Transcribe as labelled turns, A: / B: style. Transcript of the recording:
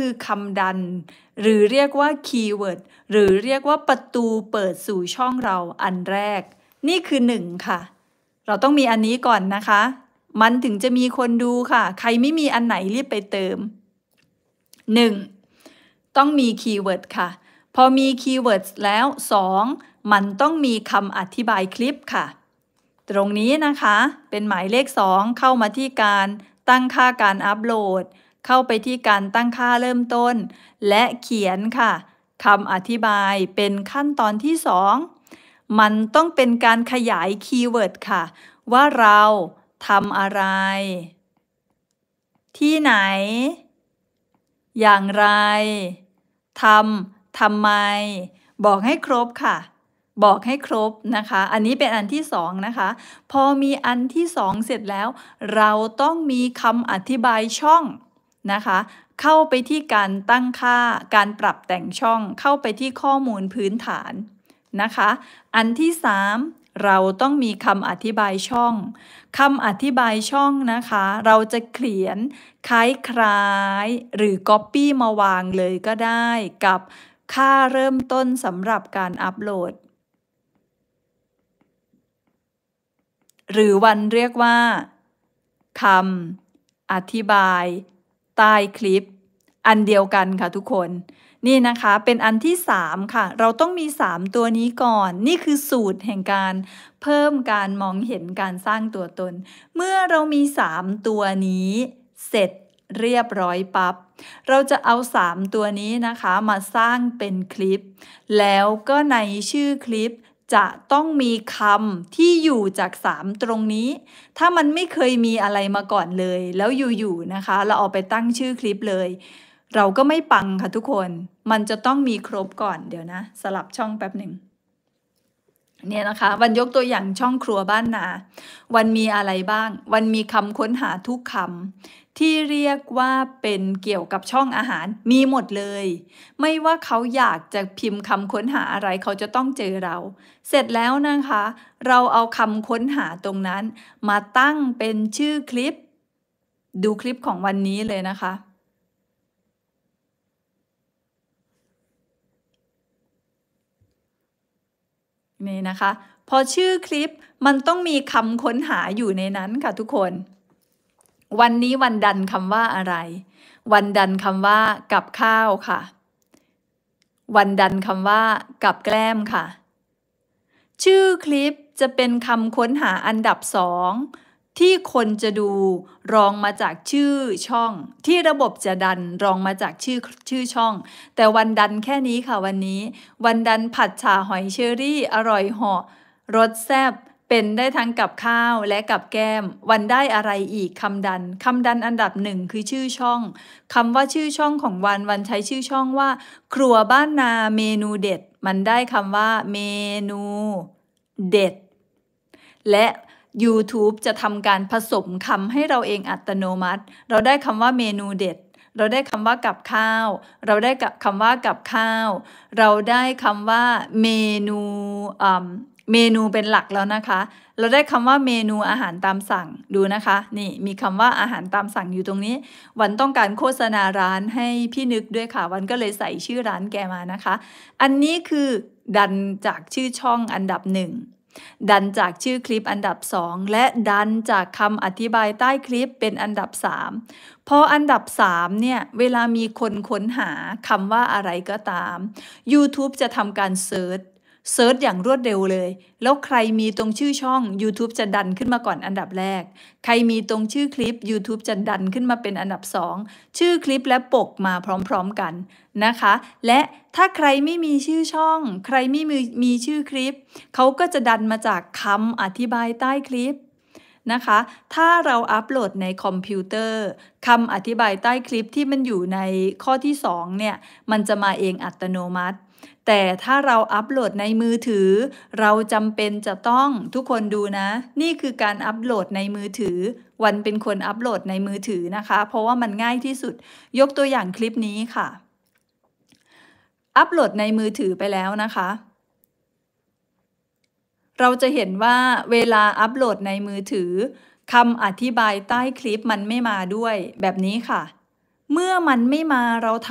A: คือคำดัน หรือเรียกว่าคีย์เวิร์ดหรือเรียกว่าประตูเปิดสู่ช่องเราอันแรก นี่คือหนึ่งค่ะ เราต้องมีอันนี้ก่อนนะคะ มันถึงจะมีคนดูค่ะ ใครไม่มีอันไหนรีบไปเติม 1. ต้องมีคีย์เวิร์ดค่ะ พอมีคีย์เวิร์ดแล้ว 2. มันต้องมีคำอธิบายคลิปค่ะ ตรงนี้นะคะเป็นหมายเลข 2 เข้ามาที่การตั้งค่าการอัปโหลดเข้าไปที่การตั้งค่าเริ่มต้น และเขียนค่ะคำอธิบายเป็นขั้นตอนที่ 2 มันต้องเป็นการขยายคีย์เวิร์ดค่ะ ว่าเราทำอะไร ที่ไหน อย่างไรทำทำไม บอกให้ครบค่ะ บอกให้ครบนะคะ อันนี้เป็นอันที่สองนะคะ พอมีอันที่สองเสร็จแล้ว เราต้องมีคำอธิบายช่องนะคะ เข้าไปที่การตั้งค่า การปรับแต่งช่อง เข้าไปที่ข้อมูลพื้นฐานนะคะ อันที่ 3 เราต้องมีคำอธิบายช่อง คำอธิบายช่องนะคะ เราจะเขียนคล้ายยหรือก๊อปปี้มาวางเลยก็ได้กับค่าเริ่มต้นสำหรับการอัปโหลด หรือวันเรียกว่าคำอธิบายใต้คลิปอันเดียวกันค่ะทุกคน นี่นะคะเป็นอันที่3ค่ะเราต้องมี 3 ตัวนี้ก่อน นี่คือสูตรแห่งการเพิ่มการมองเห็นการสร้างตัวตน เมื่อเรามี 3 ตัวนี้ เสร็จเรียบร้อยปับ๊บเราจะเอา 3 ตัวนี้นะคะมาสร้างเป็นคลิป แล้วก็ในชื่อคลิปจะต้องมีคำที่อยู่จาก 3 ตรงนี้ ถ้ามันไม่เคยมีอะไรมาก่อนเลย แล้วอยู่ๆนะคะ เราเอาไปตั้งชื่อคลิปเลย เราก็ไม่ปังค่ะทุกคน มันจะต้องมีครบก่อนเดี๋ยวนะ สลับช่องแป๊บหนึ่งเนี่ยนะคะ วันยกตัวอย่างช่องครัวบ้านนา วันมีอะไรบ้าง วันมีคำค้นหาทุกคำที่เรียกว่าเป็นเกี่ยวกับช่องอาหาร มีหมดเลย ไม่ว่าเขาอยากจะพิมพ์คำค้นหาอะไรเขาจะต้องเจอเรา เสร็จแล้วนะคะ เราเอาคำค้นหาตรงนั้น มาตั้งเป็นชื่อคลิป ดูคลิปของวันนี้เลยนะคะนี่นะคะพอชื่อคลิปมันต้องมีคำค้นหาอยู่ในนั้นค่ะทุกคน วันนี้วันดันคำว่าอะไร วันดันคำว่ากับข้าวค่ะ วันดันคำว่ากับแกล้มค่ะ ชื่อคลิปจะเป็นคำค้นหาอันดับสองที่คนจะดูรองมาจากชื่อช่อง ที่ระบบจะดันรองมาจากชื่อชื่อช่อง แต่วันดันแค่นี้ค่ะวันนี้ วันดันผัดฉ่าหอยเชอรี่อร่อยห่อรสแซ่บเป็นได้ทั้งกับข้าวและกับแก้มวันได้อะไรอีกคำดันคำดันอันดับหนึ่งคือชื่อช่องคำว่าชื่อช่องของวัน วันใช้ชื่อช่องว่า ครัวบ้านนาเมนูเด็ด มันได้คำว่าเมนูเด็ด และ YouTube จะทำการผสมคำให้เราเองอัตโนมัติ เราได้คำว่าเมนูเด็ด เราได้คำว่ากับข้าว เราได้คำว่ากับข้าว เราได้คำว่าเมนูเมนูเป็นหลักแล้วนะคะ เราได้คำว่าเมนูอาหารตามสั่ง ดูนะคะ นี่มีคำว่าอาหารตามสั่งอยู่ตรงนี้ วันต้องการโฆษณาร้านให้พี่นึกด้วยค่ะ วันก็เลยใส่ชื่อร้านแกมานะคะ อันนี้คือดันจากชื่อช่องอันดับหนึ่งดันจากชื่อคลิปอันดับ 2 และดันจากคำอธิบายใต้คลิปเป็นอันดับ3พออันดับ3เนี่ย เวลามีคนค้นหาคำว่าอะไรก็ตาม YouTube จะทำการเซิร์ชเซิร์ชอย่างรวดเร็วเลย แล้วใครมีตรงชื่อช่อง YouTube จะดันขึ้นมาก่อนอันดับแรก ใครมีตรงชื่อคลิป YouTube จะดันขึ้นมาเป็นอันดับ 2 ชื่อคลิปและปกมาพร้อมๆกันนะคะ และถ้าใครไม่มีชื่อช่อง ใครไม่มีมีชื่อคลิปเขาก็จะดันมาจากคำอธิบายใต้คลิปนะคะ ถ้าเราอัปโหลดในคอมพิวเตอร์คำอธิบายใต้คลิปที่มันอยู่ในข้อที่2เนี่ยมันจะมาเองอัตโนมัติแต่ถ้าเราอัปโหลดในมือถือ เราจำเป็นจะต้องทุกคนดูนะ นี่คือการอัปโหลดในมือถือ วันเป็นคนอัปโหลดในมือถือนะคะ เพราะว่ามันง่ายที่สุด ยกตัวอย่างคลิปนี้ค่ะ อัปโหลดในมือถือไปแล้วนะคะ เราจะเห็นว่าเวลาอัปโหลดในมือถือ คำอธิบายใต้คลิปมันไม่มาด้วย แบบนี้ค่ะ เมื่อมันไม่มาเราท